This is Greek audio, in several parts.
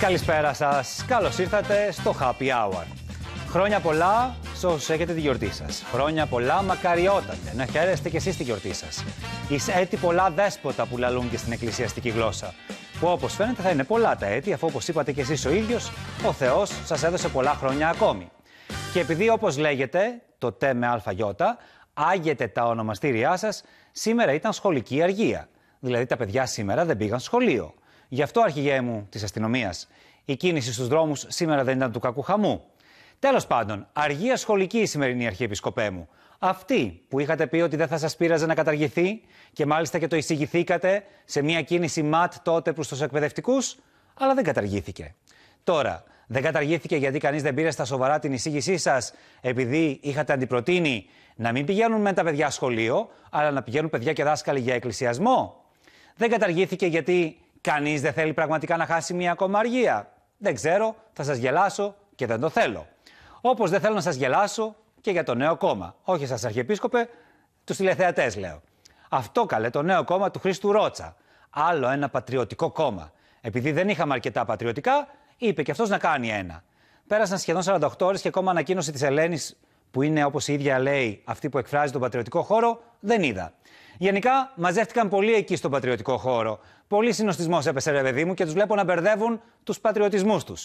Καλησπέρα σας. Καλώς ήρθατε στο Happy Hour. Χρόνια πολλά σε όσους έχετε τη γιορτή σας. Χρόνια πολλά μακαριότατε. Να χαίρεστε κι εσείς τη γιορτή σας. Εις έτη πολλά δέσποτα που λαλούν και στην εκκλησιαστική γλώσσα. Που όπως φαίνεται θα είναι πολλά τα έτη, αφού όπως είπατε κι εσείς ο ίδιος, ο Θεός σας έδωσε πολλά χρόνια ακόμη. Και επειδή όπως λέγεται, το τε με αι, άγεται τα ονομαστήριά σας, σήμερα ήταν σχολική αργία. Δηλαδή τα παιδιά σήμερα δεν πήγαν σχολείο. Γι' αυτό, αρχηγέ μου της αστυνομίας, η κίνηση στους δρόμους σήμερα δεν ήταν του κακού χαμού. Τέλος πάντων, αργία σχολική η σημερινή επισκοπέ μου. Αυτή που είχατε πει ότι δεν θα σας πείραζε να καταργηθεί και μάλιστα και το εισηγηθήκατε σε μια κίνηση ΜΑΤ τότε προς τους εκπαιδευτικούς, αλλά δεν καταργήθηκε. Τώρα, δεν καταργήθηκε γιατί κανείς δεν πήρε στα σοβαρά την εισήγησή σας, επειδή είχατε αντιπροτείνει να μην πηγαίνουν με τα παιδιά σχολείο, αλλά να πηγαίνουν παιδιά και δάσκαλοι για εκκλησιασμό. Δεν καταργήθηκε γιατί Κανείς δεν θέλει πραγματικά να χάσει μια ακόμα αργία. Δεν ξέρω, θα σας γελάσω και δεν το θέλω. Όπως δεν θέλω να σας γελάσω και για το νέο κόμμα. Όχι σας, Αρχιεπίσκοπε, τους τηλεθεατές λέω. Αυτό καλέ το νέο κόμμα του Χρήστου Ρότσα. Άλλο ένα πατριωτικό κόμμα. Επειδή δεν είχαμε αρκετά πατριωτικά, είπε και αυτός να κάνει ένα. Πέρασαν σχεδόν 48 ώρες και ακόμα ανακοίνωση της Ελένης που είναι όπως η ίδια λέει αυτή που εκφράζει τον πατριωτικό χώρο, δεν είδα. Γενικά, μαζεύτηκαν πολλοί εκεί στον πατριωτικό χώρο. Πολύ συνοστισμός έπεσε, ρε παιδί μου, και τους βλέπω να μπερδεύουν τους πατριωτισμούς τους.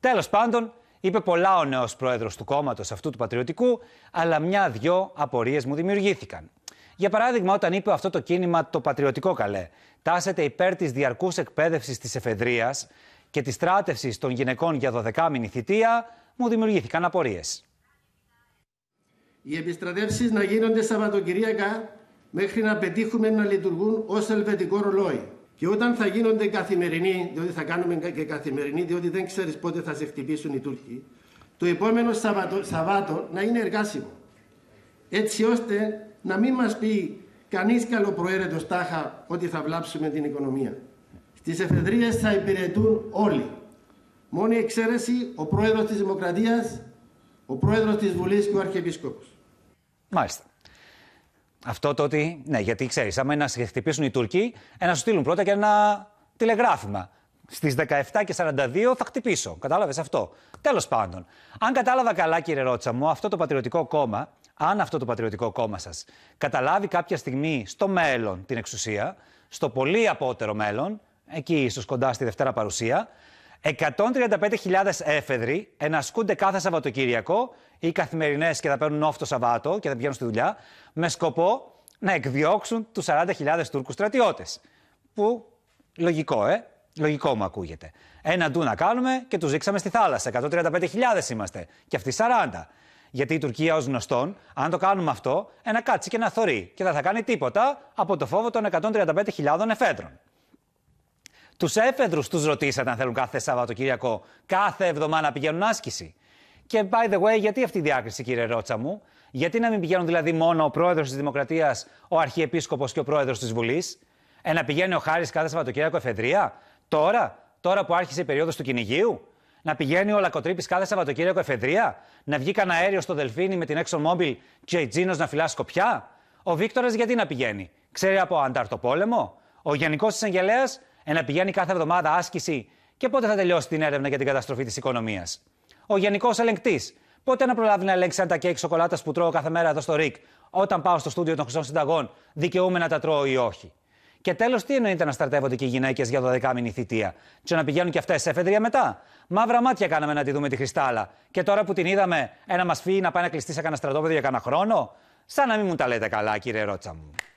Τέλος πάντων, είπε πολλά ο νέος πρόεδρος του κόμματος αυτού του πατριωτικού, αλλά μια-δυο απορίες μου δημιουργήθηκαν. Για παράδειγμα, όταν είπε αυτό το κίνημα το πατριωτικό καλέ, τάσεται υπέρ της διαρκούς εκπαίδευσης της εφεδρείας και της στράτευσης των γυναικών για 12 μηνη θητεία, μου δημιουργήθηκαν απορίες. Οι επιστρατεύσεις να γίνονται Σαββατοκυριακά μέχρι να πετύχουμε να λειτουργούν ως ελβετικό ρολόι. Και όταν θα γίνονται καθημερινοί, διότι θα κάνουμε και καθημερινοί, διότι δεν ξέρεις πότε θα σε χτυπήσουν οι Τούρκοι, το επόμενο Σαββατο, Σαββάτο να είναι εργάσιμο. Έτσι ώστε να μην μας πει κανείς καλοπροαίρετος τάχα ότι θα βλάψουμε την οικονομία. Στις εφεδρείες θα υπηρετούν όλοι. Μόνη εξαίρεση ο πρόεδρος της Δημοκρατίας, ο πρόεδρος της Βουλής και ο Αρχιεπίσκοπος. Μάλιστα. Αυτό το ότι. Ναι, γιατί ξέρεις, άμα είναι να σε χτυπήσουν οι Τούρκοι, να σου στείλουν πρώτα και ένα τηλεγράφημα. Στις 17 και 42 θα χτυπήσω. Κατάλαβες αυτό. Τέλος πάντων, αν κατάλαβα καλά, κύριε Ρότσα μου, αυτό το πατριωτικό κόμμα, αν αυτό το πατριωτικό κόμμα σας καταλάβει κάποια στιγμή στο μέλλον την εξουσία, στο πολύ απότερο μέλλον, εκεί ίσως κοντά στη Δευτέρα Παρουσία, 135.000 έφεδροι ενασκούνται κάθε Σαββατοκύριακο ή καθημερινές και θα παίρνουν off το Σαββάτο και θα πηγαίνουν στη δουλειά με σκοπό να εκδιώξουν τους 40.000 Τούρκους στρατιώτες. Που λογικό, ε. Λογικό μου ακούγεται. Ένα ντου να κάνουμε και τους ρίξαμε στη θάλασσα. 135.000 είμαστε. Και αυτοί 40. Γιατί η Τουρκία, ως γνωστόν, αν το κάνουμε αυτό, ένα κάτσει και ένα θωρεί. Και δεν θα κάνει τίποτα από το φόβο των 135.000 εφέδρων. Τους έφεδρους τους ρωτήσατε αν θέλουν κάθε Σαββατοκύριακο, κάθε εβδομάδα να πηγαίνουν άσκηση. Και by the way, γιατί αυτή η διάκριση, κύριε Ρότσα μου, γιατί να μην πηγαίνουν δηλαδή μόνο ο πρόεδρος της Δημοκρατίας, ο αρχιεπίσκοπος και ο πρόεδρος της Βουλής. Ε, να πηγαίνει ο Χάρης κάθε Σαββατοκύριακο εφεδρεία, τώρα, τώρα που άρχισε η περίοδος του κυνηγίου. Να πηγαίνει ο Λακοτρίπη κάθε Σαββατοκύριακο εφεδρεία, να βγει κανένα αέριο στο Δελφίνι με την Exxon Mobil και η Τζίνος να φυλά σκοπιά. Ο Βίκτορας γιατί να πηγαίνει, ξέρει από ανταρτοπόλεμο, Ο Γενικός Εισαγγελέα ένα πηγαίνει κάθε εβδομάδα άσκηση και πότε θα τελειώσει την έρευνα για την καταστροφή της οικονομίας. Ο Γενικός Ελεγκτής. Πότε να προλάβει να ελέγξει αν τα κέικ σοκολάτας που τρώω κάθε μέρα εδώ στο ΡΙΚ, όταν πάω στο στούντιο των Χρυσών Συνταγών, δικαιούμαι να τα τρώω ή όχι. Και τέλος, τι εννοείται να στρατεύονται και οι γυναίκες για 12 μήνη θητεία. Τι να πηγαίνουν και αυτές σε εφεδρεία μετά. Μαύρα μάτια κάναμε να τη δούμε τη Χριστάλα. Και τώρα που την είδαμε, ένα μας φύγει να πάει να κλειστεί σε κανένα στρατόπεδο για κανένα χρόνο. Σαν να μην μου τα λέτε καλά, κύριε Ρότσα μου.